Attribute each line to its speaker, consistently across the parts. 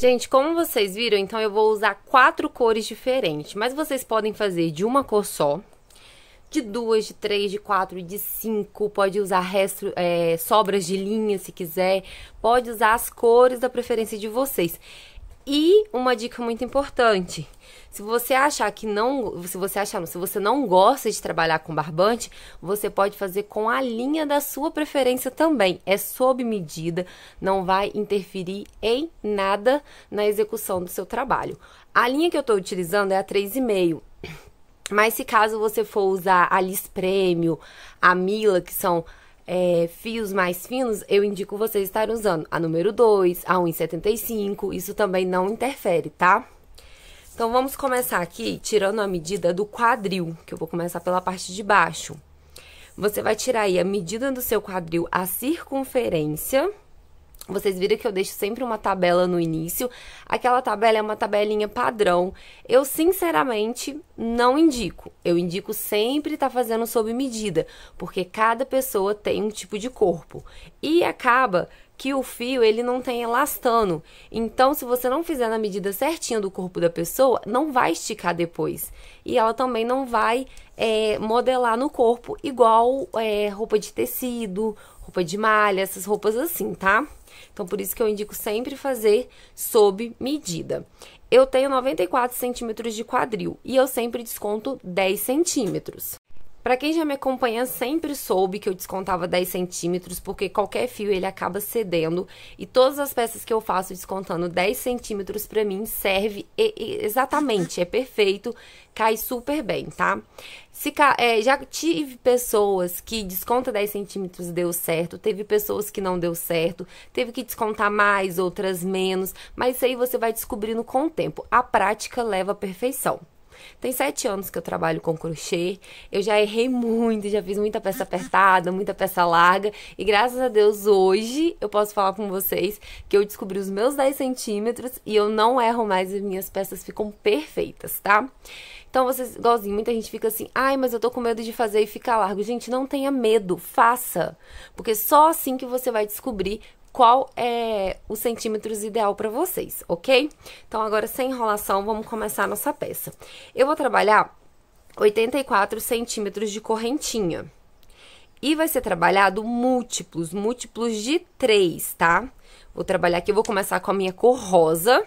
Speaker 1: Gente, como vocês viram, então eu vou usar quatro cores diferentes, mas vocês podem fazer de uma cor só, de duas, de três, de quatro, de cinco, pode usar resto, é, sobras de linha se quiser, pode usar as cores da preferência de vocês. E uma dica muito importante. Se você achar que não, se você achar, não, se você não gosta de trabalhar com barbante, você pode fazer com a linha da sua preferência também. É sob medida, não vai interferir em nada na execução do seu trabalho. A linha que eu estou utilizando é a 3,5. Mas se caso você for usar a Liz Premium, a Mila, que são é, fios mais finos, eu indico vocês estarem usando a número 2, a 1,75. Isso também não interfere, tá? Então, vamos começar aqui tirando a medida do quadril, que eu vou começar pela parte de baixo. Você vai tirar aí a medida do seu quadril, a circunferência vocês viram que eu deixo sempre uma tabela no início. Aquela tabela é uma tabelinha padrão. Eu, sinceramente, não indico. Eu indico sempre estar tá fazendo sob medida, porque cada pessoa tem um tipo de corpo. E acaba que o fio ele não tem elastano. Então, se você não fizer na medida certinha do corpo da pessoa, não vai esticar depois. E ela também não vai é, modelar no corpo igual é, roupa de tecido, roupa de malha, essas roupas assim, tá? Então, por isso que eu indico sempre fazer sob medida. Eu tenho 94 centímetros de quadril e eu sempre desconto 10 centímetros. Para quem já me acompanha, sempre soube que eu descontava 10 centímetros, porque qualquer fio ele acaba cedendo. E todas as peças que eu faço descontando 10 centímetros, para mim, serve exatamente, é perfeito, cai super bem, tá? Se, é, já tive pessoas que desconta 10 centímetros deu certo, teve pessoas que não deu certo, teve que descontar mais, outras menos, mas isso aí você vai descobrindo com o tempo. A prática leva à perfeição. Tem sete anos que eu trabalho com crochê. Eu já errei muito, já fiz muita peça apertada, muita peça larga. E graças a Deus, hoje eu posso falar com vocês que eu descobri os meus 10 centímetros e eu não erro mais e minhas peças ficam perfeitas, tá? Então, vocês, igualzinho, muita gente fica assim, ai, mas eu tô com medo de fazer e ficar largo. Gente, não tenha medo, faça. Porque só assim que você vai descobrir qual é o centímetros ideal para vocês, ok? Então, agora, sem enrolação, vamos começar a nossa peça. Eu vou trabalhar 84 centímetros de correntinha. E vai ser trabalhado múltiplos, múltiplos de 3, tá? Vou trabalhar aqui, vou começar com a minha cor rosa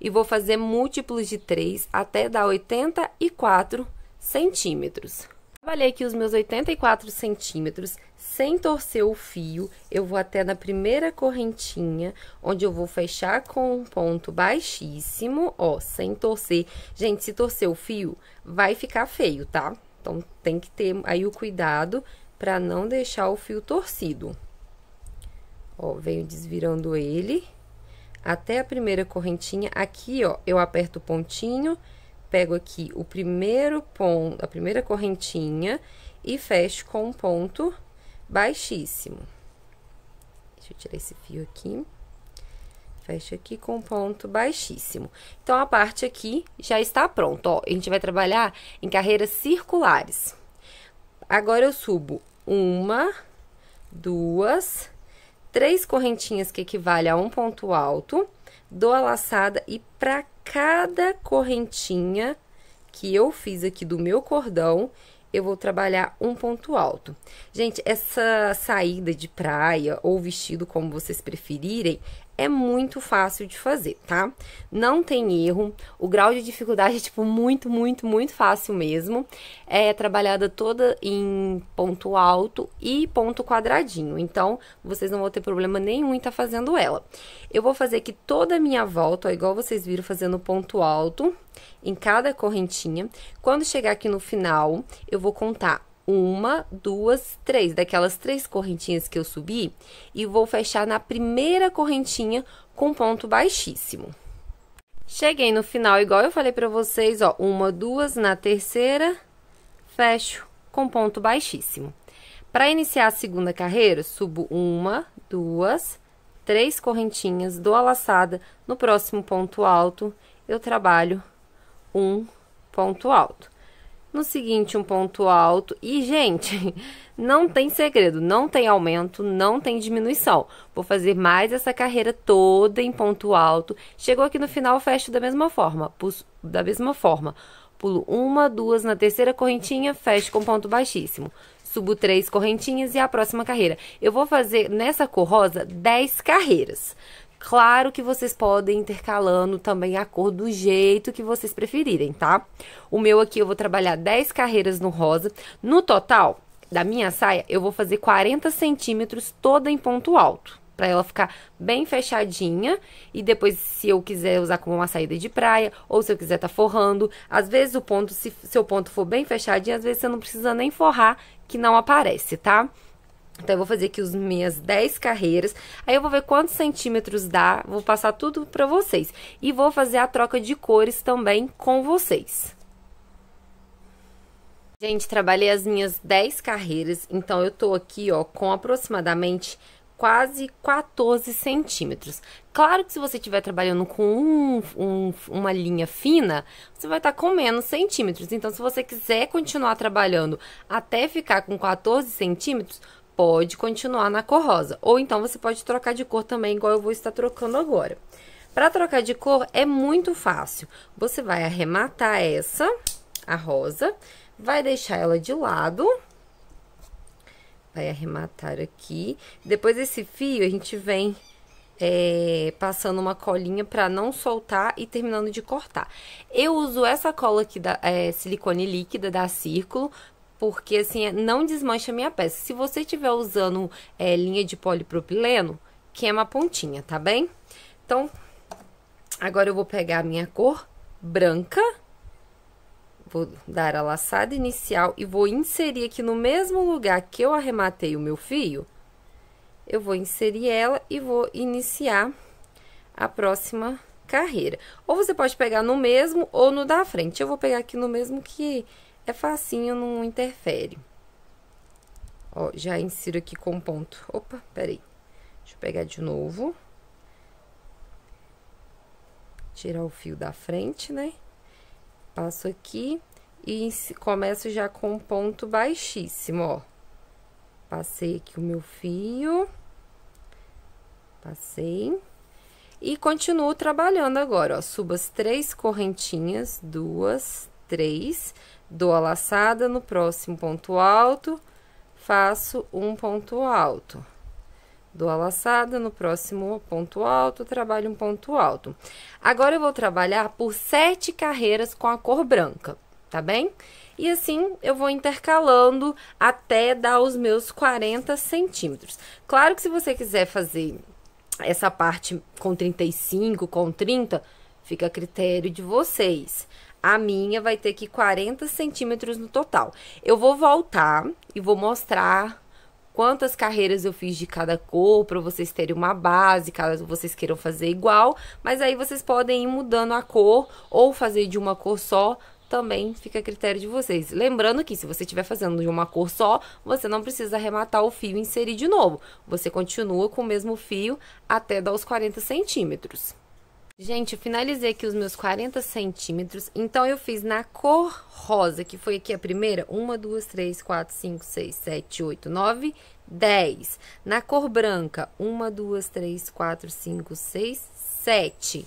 Speaker 1: e vou fazer múltiplos de 3 até dar 84 centímetros. Trabalhei aqui os meus 84 centímetros, sem torcer o fio, eu vou até na primeira correntinha, onde eu vou fechar com um ponto baixíssimo, ó, sem torcer. Gente, se torcer o fio, vai ficar feio, tá? Então, tem que ter aí o cuidado pra não deixar o fio torcido. Ó, venho desvirando ele até a primeira correntinha. Aqui, ó, eu aperto o pontinho pego aqui o primeiro ponto, a primeira correntinha e fecho com um ponto baixíssimo. Deixa eu tirar esse fio aqui. Fecho aqui com um ponto baixíssimo. Então, a parte aqui já está pronta, ó. A gente vai trabalhar em carreiras circulares. Agora, eu subo uma, duas, três correntinhas que equivale a um ponto alto, dou a laçada e pra cada correntinha que eu fiz aqui do meu cordão, eu vou trabalhar um ponto alto. Gente, essa saída de praia ou vestido, como vocês preferirem, é muito fácil de fazer, tá? Não tem erro, o grau de dificuldade é, tipo, muito, muito, muito fácil mesmo. É trabalhada toda em ponto alto e ponto quadradinho, então vocês não vão ter problema nenhum em estar tá fazendo ela. Eu vou fazer aqui toda a minha volta, ó, igual vocês viram fazendo ponto alto em cada correntinha. Quando chegar aqui no final, eu vou contar uma, duas, três, daquelas três correntinhas que eu subi, e vou fechar na primeira correntinha com ponto baixíssimo. Cheguei no final, igual eu falei pra vocês, ó, uma, duas, na terceira, fecho com ponto baixíssimo. Para iniciar a segunda carreira, subo uma, duas, três correntinhas, dou a laçada, no próximo ponto alto, eu trabalho um ponto alto. No seguinte, um ponto alto. E, gente, não tem segredo, não tem aumento, não tem diminuição. Vou fazer mais essa carreira toda em ponto alto. Chegou aqui no final, fecho da mesma forma. Pus, da mesma forma. Pulo uma, duas na terceira correntinha, fecho com ponto baixíssimo. Subo três correntinhas e é a próxima carreira. Eu vou fazer nessa cor rosa 10 carreiras. Claro que vocês podem intercalando também a cor do jeito que vocês preferirem, tá? O meu aqui eu vou trabalhar 10 carreiras no rosa. No total da minha saia, eu vou fazer 40 centímetros toda em ponto alto para ela ficar bem fechadinha e depois se eu quiser usar como uma saída de praia ou se eu quiser tá forrando, às vezes o ponto se seu ponto for bem fechadinho, às vezes você não precisa nem forrar que não aparece, tá? Então, eu vou fazer aqui as minhas 10 carreiras. Aí, eu vou ver quantos centímetros dá. Vou passar tudo pra vocês. E vou fazer a troca de cores também com vocês. Gente, trabalhei as minhas 10 carreiras. Então, eu tô aqui, ó, com aproximadamente quase 14 centímetros. Claro que se você estiver trabalhando com um, um, uma linha fina, você vai estar tá com menos centímetros. Então, se você quiser continuar trabalhando até ficar com 14 centímetros, pode continuar na cor rosa. Ou então você pode trocar de cor também, igual eu vou estar trocando agora. Para trocar de cor é muito fácil. Você vai arrematar essa, a rosa, vai deixar ela de lado. Vai arrematar aqui. Depois desse fio, a gente vem é, passando uma colinha para não soltar e terminando de cortar. Eu uso essa cola aqui da é, silicone líquida da Círculo porque, assim, é, não desmancha a minha peça. Se você estiver usando é, linha de polipropileno, queima a pontinha, tá bem? Então, agora eu vou pegar a minha cor branca. Vou dar a laçada inicial e vou inserir aqui no mesmo lugar que eu arrematei o meu fio. Eu vou inserir ela e vou iniciar a próxima carreira. Ou você pode pegar no mesmo ou no da frente. Eu vou pegar aqui no mesmo que é facinho, não interfere. Ó, já insiro aqui com ponto. Opa, peraí. Deixa eu pegar de novo. Tirar o fio da frente, né? Passo aqui e começo já com ponto baixíssimo, ó. Passei aqui o meu fio. Passei. E continuo trabalhando agora, ó. Subo as três correntinhas, duas, três dou a laçada no próximo ponto alto, faço um ponto alto. Dou a laçada no próximo ponto alto, trabalho um ponto alto. Agora, eu vou trabalhar por sete carreiras com a cor branca, tá bem? E assim, eu vou intercalando até dar os meus 40 centímetros. Claro que se você quiser fazer essa parte com 35, com 30, fica a critério de vocês. A minha vai ter aqui 40 centímetros no total. Eu vou voltar e vou mostrar quantas carreiras eu fiz de cada cor, para vocês terem uma base, caso vocês queiram fazer igual, mas aí vocês podem ir mudando a cor ou fazer de uma cor só, também fica a critério de vocês. Lembrando que se você estiver fazendo de uma cor só, você não precisa arrematar o fio e inserir de novo. Você continua com o mesmo fio até dar os 40 centímetros. Gente, eu finalizei aqui os meus 40 centímetros. Então, eu fiz na cor rosa, que foi aqui a primeira. Uma, duas, três, quatro, cinco, seis, sete, oito, nove, dez. Na cor branca, uma, duas, três, quatro, cinco, seis, sete.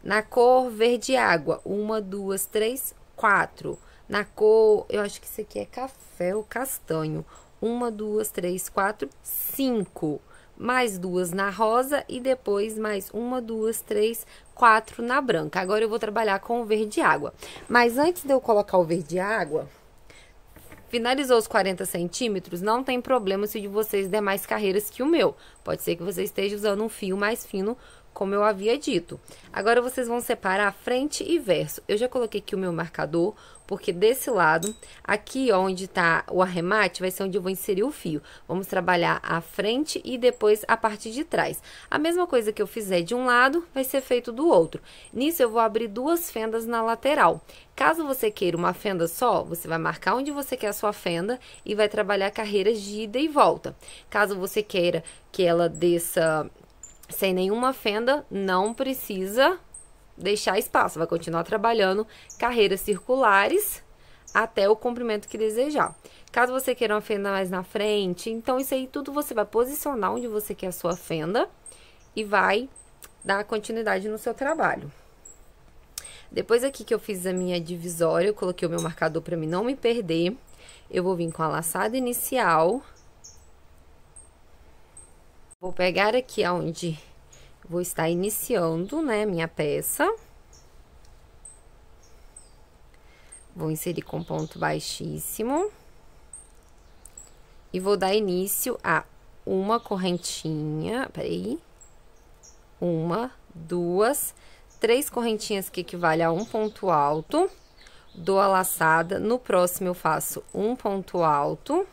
Speaker 1: Na cor verde água, uma, duas, três, quatro. Na cor, eu acho que isso aqui é café ou castanho. Uma, duas, três, quatro, cinco mais duas na rosa e depois mais uma, duas, três, quatro na branca. Agora eu vou trabalhar com o verde água. Mas antes de eu colocar o verde água, finalizou os 40 centímetros, não tem problema se de vocês der mais carreiras que o meu. Pode ser que você esteja usando um fio mais fino como eu havia dito. Agora vocês vão separar frente e verso. Eu já coloquei aqui o meu marcador, porque desse lado, aqui onde está o arremate, vai ser onde eu vou inserir o fio. Vamos trabalhar a frente e depois a parte de trás. A mesma coisa que eu fizer de um lado, vai ser feito do outro. Nisso, eu vou abrir duas fendas na lateral. Caso você queira uma fenda só, você vai marcar onde você quer a sua fenda e vai trabalhar carreiras de ida e volta. Caso você queira que ela desça sem nenhuma fenda, não precisa deixar espaço, vai continuar trabalhando carreiras circulares até o comprimento que desejar. Caso você queira uma fenda mais na frente, então isso aí tudo você vai posicionar onde você quer a sua fenda e vai dar continuidade no seu trabalho. Depois aqui que eu fiz a minha divisória, eu coloquei o meu marcador para mim não me perder. Eu vou vir com a laçada inicial Vou pegar aqui onde vou estar iniciando, né, minha peça. Vou inserir com ponto baixíssimo. E vou dar início a uma correntinha, peraí. Uma, duas, três correntinhas que equivale a um ponto alto. Dou a laçada, no próximo eu faço um ponto alto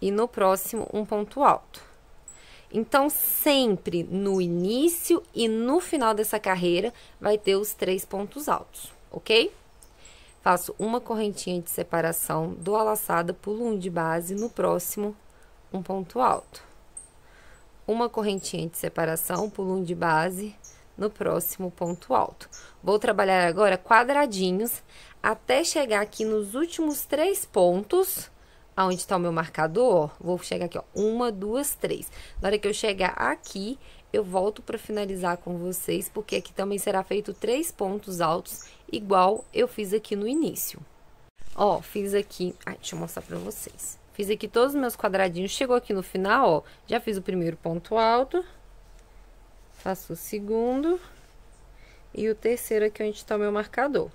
Speaker 1: e no próximo um ponto alto. Então, sempre no início e no final dessa carreira, vai ter os três pontos altos, ok? Faço uma correntinha de separação, dou a laçada, pulo um de base, no próximo, um ponto alto. Uma correntinha de separação, pulo um de base, no próximo ponto alto. Vou trabalhar agora quadradinhos, até chegar aqui nos últimos três pontos aonde está o meu marcador, vou chegar aqui, ó, uma, duas, três. Na hora que eu chegar aqui, eu volto para finalizar com vocês, porque aqui também será feito três pontos altos, igual eu fiz aqui no início. Ó, fiz aqui, ai, deixa eu mostrar para vocês. Fiz aqui todos os meus quadradinhos, chegou aqui no final, ó, já fiz o primeiro ponto alto, faço o segundo e o terceiro aqui onde está o meu marcador.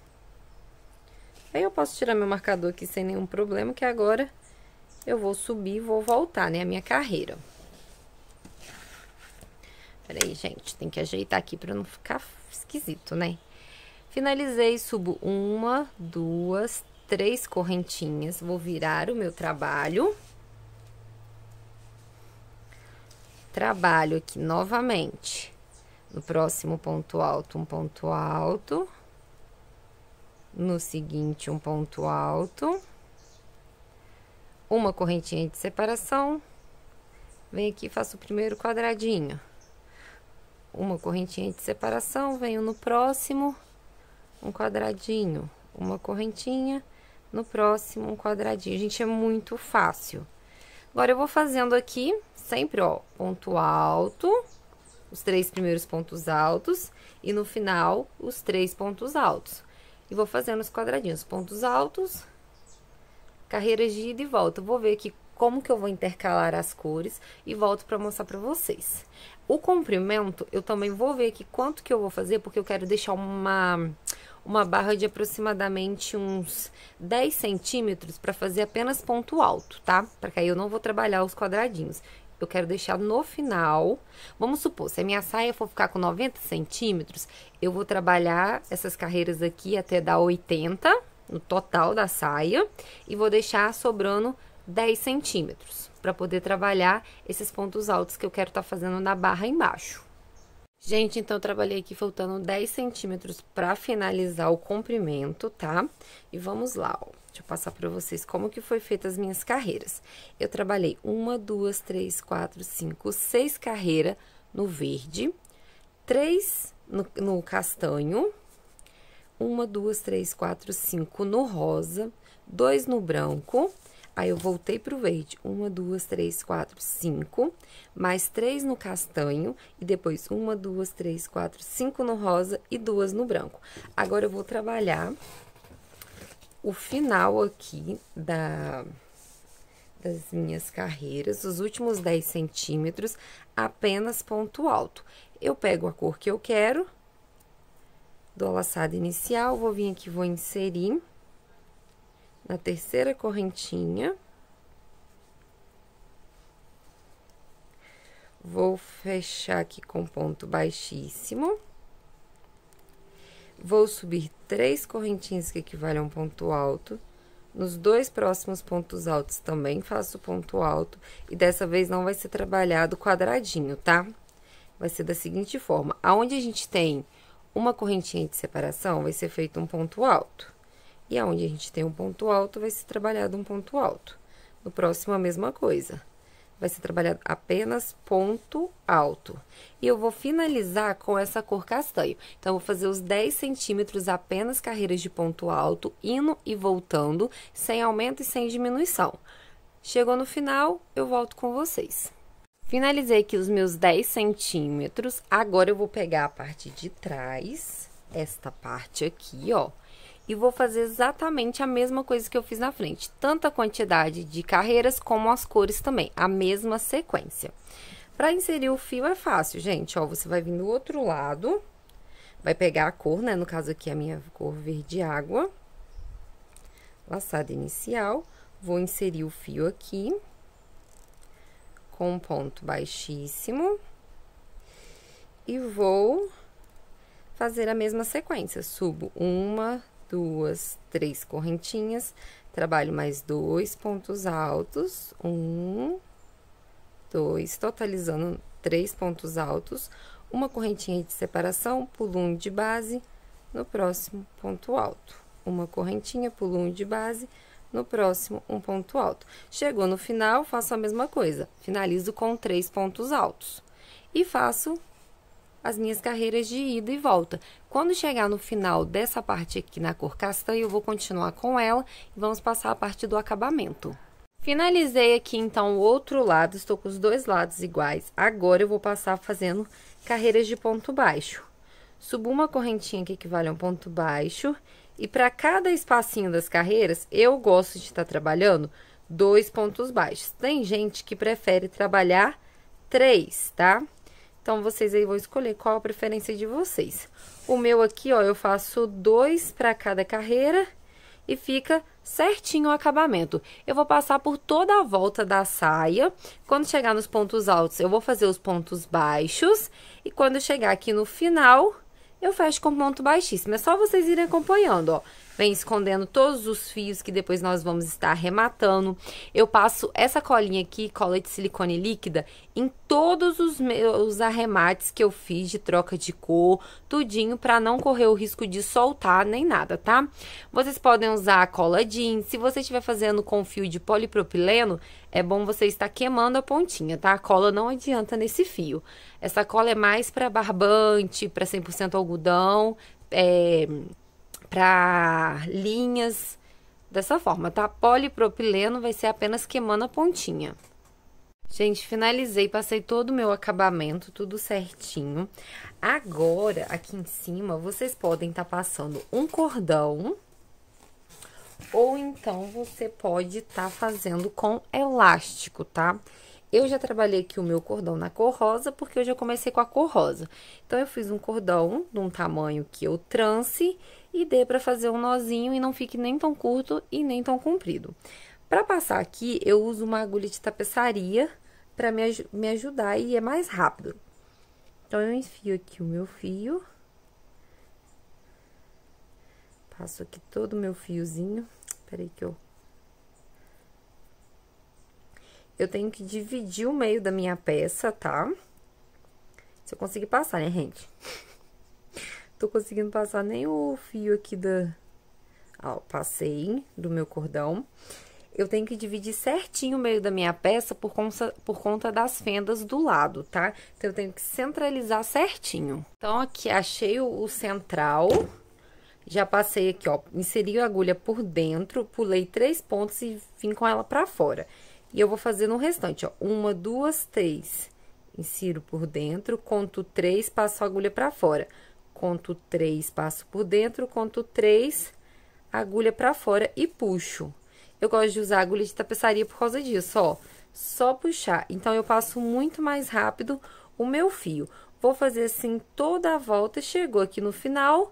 Speaker 1: Aí eu posso tirar meu marcador aqui sem nenhum problema, que agora eu vou subir e vou voltar, né? A minha carreira. Peraí, gente, tem que ajeitar aqui para não ficar esquisito, né? Finalizei, subo uma, duas, três correntinhas. Vou virar o meu trabalho. Trabalho aqui novamente. No próximo ponto alto, um ponto alto. No seguinte, um ponto alto uma correntinha de separação, venho aqui e faço o primeiro quadradinho. Uma correntinha de separação, venho no próximo, um quadradinho, uma correntinha, no próximo um quadradinho. Gente, é muito fácil. Agora, eu vou fazendo aqui, sempre, ó, ponto alto, os três primeiros pontos altos, e no final, os três pontos altos. E vou fazendo os quadradinhos, pontos altos, carreiras de ida e volta. Vou ver aqui como que eu vou intercalar as cores e volto para mostrar para vocês. O comprimento, eu também vou ver aqui quanto que eu vou fazer, porque eu quero deixar uma, uma barra de aproximadamente uns 10 centímetros para fazer apenas ponto alto, tá? Para que aí eu não vou trabalhar os quadradinhos. Eu quero deixar no final. Vamos supor, se a minha saia for ficar com 90 centímetros, eu vou trabalhar essas carreiras aqui até dar 80 no total da saia e vou deixar sobrando 10 centímetros para poder trabalhar esses pontos altos que eu quero estar tá fazendo na barra embaixo. Gente, então, trabalhei aqui faltando 10 centímetros para finalizar o comprimento, tá? E vamos lá, ó. Deixa eu passar para vocês como que foi feita as minhas carreiras. Eu trabalhei uma, duas, três, quatro, cinco, seis carreiras no verde, três no, no castanho, uma, duas, três, quatro, cinco no rosa, dois no branco. Aí, eu voltei pro verde, uma, duas, três, quatro, cinco, mais três no castanho, e depois uma, duas, três, quatro, cinco no rosa e duas no branco. Agora, eu vou trabalhar o final aqui da, das minhas carreiras, os últimos 10 centímetros, apenas ponto alto. Eu pego a cor que eu quero, do laçado inicial, vou vir aqui, vou inserir na terceira correntinha. Vou fechar aqui com ponto baixíssimo. Vou subir três correntinhas que equivalem a um ponto alto. Nos dois próximos pontos altos também faço ponto alto. E dessa vez não vai ser trabalhado quadradinho, tá? Vai ser da seguinte forma. Aonde a gente tem uma correntinha de separação vai ser feito um ponto alto. E aonde a gente tem um ponto alto, vai ser trabalhado um ponto alto. No próximo, a mesma coisa. Vai ser trabalhado apenas ponto alto. E eu vou finalizar com essa cor castanho. Então, eu vou fazer os 10 centímetros apenas carreiras de ponto alto, indo e voltando, sem aumento e sem diminuição. Chegou no final, eu volto com vocês. Finalizei aqui os meus 10 centímetros. Agora, eu vou pegar a parte de trás, esta parte aqui, ó. E vou fazer exatamente a mesma coisa que eu fiz na frente. Tanto a quantidade de carreiras, como as cores também. A mesma sequência. Pra inserir o fio é fácil, gente. Ó, você vai vir do outro lado. Vai pegar a cor, né? No caso aqui, a minha cor verde água. Laçada inicial. Vou inserir o fio aqui. Aqui com um ponto baixíssimo. E vou fazer a mesma sequência. Subo uma, duas, três correntinhas, trabalho mais dois pontos altos, um, dois, totalizando três pontos altos, uma correntinha de separação, pulo um de base, no próximo ponto alto. Uma correntinha, pulo um de base, no próximo um ponto alto. Chegou no final, faço a mesma coisa, finalizo com três pontos altos e faço as minhas carreiras de ida e volta. Quando chegar no final dessa parte aqui na cor castanha, eu vou continuar com ela e vamos passar a parte do acabamento. Finalizei aqui, então, o outro lado, estou com os dois lados iguais. Agora, eu vou passar fazendo carreiras de ponto baixo. Subo uma correntinha que equivale a um ponto baixo e para cada espacinho das carreiras, eu gosto de estar tá trabalhando dois pontos baixos. Tem gente que prefere trabalhar três, tá? Então, vocês aí vão escolher qual a preferência de vocês. O meu aqui, ó, eu faço dois para cada carreira e fica certinho o acabamento. Eu vou passar por toda a volta da saia. Quando chegar nos pontos altos, eu vou fazer os pontos baixos. E quando chegar aqui no final, eu fecho com ponto baixíssimo. É só vocês irem acompanhando, ó vem escondendo todos os fios que depois nós vamos estar arrematando. Eu passo essa colinha aqui, cola de silicone líquida, em todos os meus arremates que eu fiz de troca de cor, tudinho, para não correr o risco de soltar nem nada, tá? Vocês podem usar a cola jeans. Se você estiver fazendo com fio de polipropileno, é bom você estar queimando a pontinha, tá? A cola não adianta nesse fio. Essa cola é mais para barbante, para 100% algodão, é para linhas dessa forma, tá? Polipropileno vai ser apenas queimando a pontinha. Gente, finalizei, passei todo o meu acabamento, tudo certinho. Agora, aqui em cima, vocês podem estar tá passando um cordão, ou então você pode estar tá fazendo com elástico, tá? Eu já trabalhei aqui o meu cordão na cor rosa, porque eu já comecei com a cor rosa. Então, eu fiz um cordão de um tamanho que eu trance e dê para fazer um nozinho e não fique nem tão curto e nem tão comprido. Para passar aqui, eu uso uma agulha de tapeçaria para me, aj me ajudar e é mais rápido. Então, eu enfio aqui o meu fio. Passo aqui todo o meu fiozinho. Peraí que eu... Eu tenho que dividir o meio da minha peça, tá? Se eu conseguir passar, né, gente? tô conseguindo passar nem o fio aqui da... Ó, passei do meu cordão. Eu tenho que dividir certinho o meio da minha peça por conta, por conta das fendas do lado, tá? Então, eu tenho que centralizar certinho. Então, aqui, achei o, o central. Já passei aqui, ó, inseri a agulha por dentro, pulei três pontos e vim com ela pra fora. E eu vou fazer no restante, ó, uma, duas, três. Insiro por dentro, conto três, passo a agulha pra fora conto três, passo por dentro, conto três, agulha pra fora e puxo. Eu gosto de usar agulha de tapeçaria por causa disso, ó. Só puxar. Então, eu passo muito mais rápido o meu fio. Vou fazer assim toda a volta, chegou aqui no final,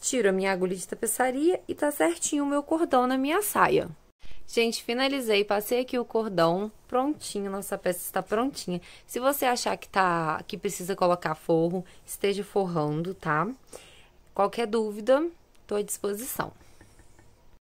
Speaker 1: tiro a minha agulha de tapeçaria e tá certinho o meu cordão na minha saia. Gente, finalizei, passei aqui o cordão, prontinho, nossa peça está prontinha. Se você achar que tá, que precisa colocar forro, esteja forrando, tá? Qualquer dúvida, tô à disposição.